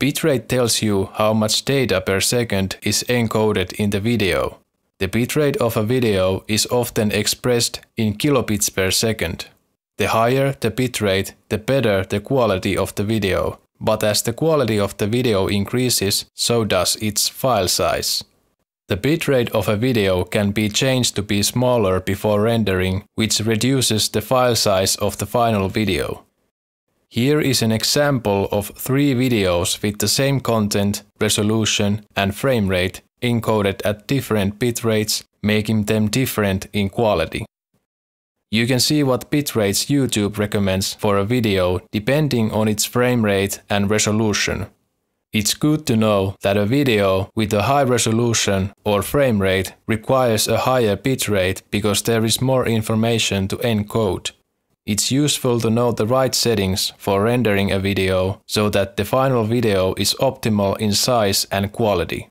Bitrate tells you how much data per second is encoded in the video. The bitrate of a video is often expressed in kilobits per second. The higher the bitrate, the better the quality of the video. But as the quality of the video increases, so does its file size. The bitrate of a video can be changed to be smaller before rendering, which reduces the file size of the final video. Here is an example of three videos with the same content, resolution and frame rate encoded at different bit rates, making them different in quality. You can see what bit rates YouTube recommends for a video depending on its frame rate and resolution. It's good to know that a video with a high resolution or frame rate requires a higher bitrate because there is more information to encode, it's useful to know the right settings for rendering a video so that the final video is optimal in size and quality.